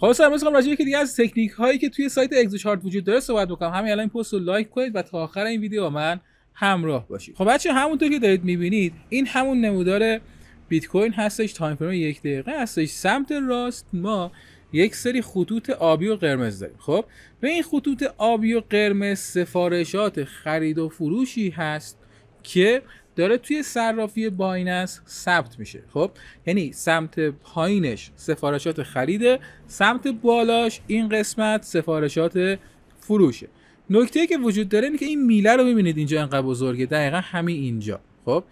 خلاص امروز راجع یکی دیگه از تکنیک هایی که توی سایت اگزوچارت وجود داره صحبت بکنم همین الان این پست رو لایک کنید و تا آخر این ویدیو با من همراه باشید خب بچه همونطور که دارید میبینید این همون نمودار بیت کوین هستش تایم فریم یک دقیقه هستش سمت راست ما یک سری خطوط آبی و قرمز داریم خب به این خطوط آبی و قرمز سفارشات خرید و فروشی هست که داره توی صرافی بایننس ثبت میشه خب یعنی سمت پایینش سفارشات خریده سمت بالاش این قسمت سفارشات فروشه نکته که وجود داره اینه که این میله رو میبینید اینجا انقدر بزرگه دقیقا همین اینجا خب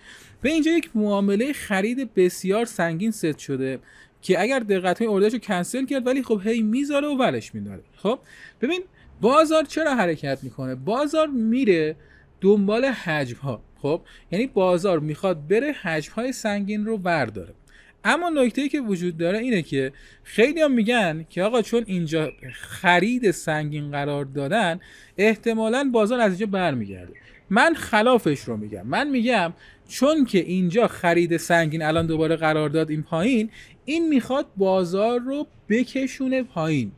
به اینجا یک معامله خرید بسیار سنگین ست شده که اگر دقت های رو کنسل کرد ولی خب هی میذاره و ولش میداره خب ببین بازار چرا حرکت میکنه بازار میره دنبال حجم ها خب یعنی بازار میخواد بره حجم های سنگین رو برداره اما نکته که وجود داره اینه که خیلی هم میگن که آقا چون اینجا خرید سنگین قرار دادن احتمالا بازار از اینجا برمیگرده من خلافش رو میگم من میگم چون که اینجا خرید سنگین الان دوباره قرار داد این پایین این میخواد بازار رو بکشونه پایین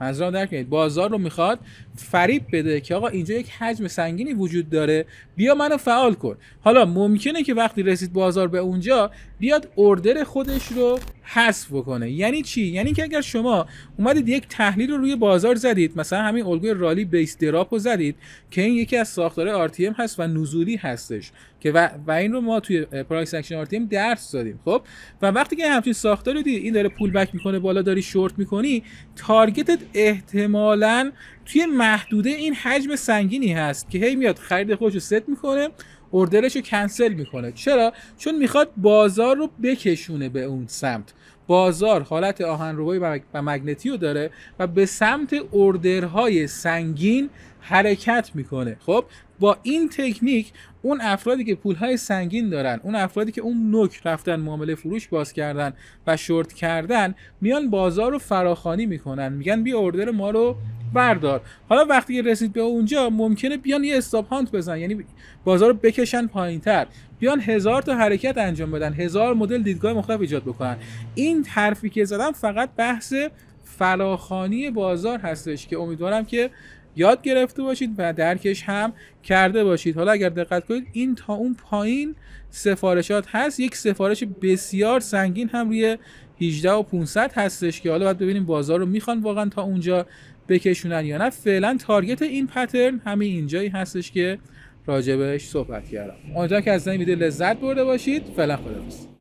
منظورم درک کنید بازار رو میخواد فریب بده که آقا اینجا یک حجم سنگینی وجود داره بیا منو فعال کن حالا ممکنه که وقتی رسید بازار به اونجا بیاد اردر خودش رو حذف بکنه یعنی چی یعنی که اگر شما اومدید یک تحلیل رو روی بازار زدید مثلا همین الگوی رالی بیس دراپ رو زدید که این یکی از ساختاره آر هست و نزولی هستش که و, و این رو ما توی پرایس اکشن آر درس دادیم خب و وقتی که همچین ساختاری دید این داره پول بک میکنه بالا داری شورت میکنی تارگتت احتمالا توی محدوده این حجم سنگینی هست که هی میاد خرید خودش رو ست میکنه اردرش رو کنسل میکنه چرا چون میخواد بازار رو بکشونه به اون سمت بازار حالت روبای و مگنتی رو داره و به سمت اوردرهای سنگین حرکت میکنه خب با این تکنیک اون افرادی که پولهای سنگین دارن اون افرادی که اون نوک رفتن معامله فروش باز کردن و شورت کردن میان بازار رو فراخانی میکنن میگن بیا اردر ما رو بردار حالا وقتی که رسید به اونجا ممکنه بیان یه استاپ هانت بزن یعنی بازار رو بکشن تر بیان هزار تا حرکت انجام بدن هزار مدل دیدگاه مختلف ایجاد بکنن این حرفی که زدم فقط بحث فراخانی بازار هستش که امیدوارم که یاد گرفته باشید و درکش هم کرده باشید حالا اگر دقت کنید این تا اون پایین سفارشات هست یک سفارش بسیار سنگین هم روی 18 و 500 هستش که حالا باید ببینیم بازار رو میخوان واقعا تا اونجا بکشونن یا نه فعلا تارگت این پترن همین اینجایی هستش که راجبش صحبت کردم اونجا که از این ویدیو لذت برده باشید فعلا خداحافظ